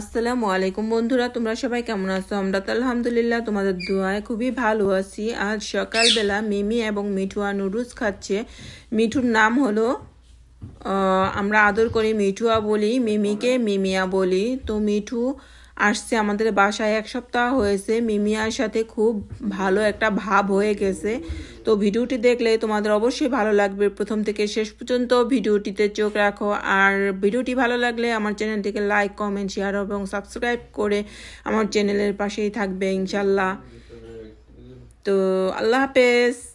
আসসালামু আলাইকুম বন্ধুরা তোমরা সবাই কেমন আছো আমরা তো আলহামদুলিল্লাহ তোমাদের দোয়ায় খুবই ভালো আছি আজ সকালবেলা মিমি এবং মিঠুয়া নুডলস খাচ্ছে মিঠুর নাম হলো আমরা আদর করি মিঠুয়া বলি মিমিকে মিমিয়া বলি তো মিঠু আসছে আমাদের বাসায় এক সপ্তাহ হয়েছে মিমিয়ার সাথে খুব ভালো একটা ভাব হয়ে গেছে তো ভিডিওটি দেখলে তোমাদের অবশ্যই ভালো লাগবে প্রথম থেকে শেষ পর্যন্ত ভিডিওটিতে চোখ রাখো আর ভিডিওটি ভালো লাগলে আমার চ্যানেলটিকে লাইক কমেন্ট শেয়ার এবং সাবস্ক্রাইব করে আমার চ্যানেলের পাশেই থাকবে ইনশাল্লাহ তো আল্লাহ হাফেজ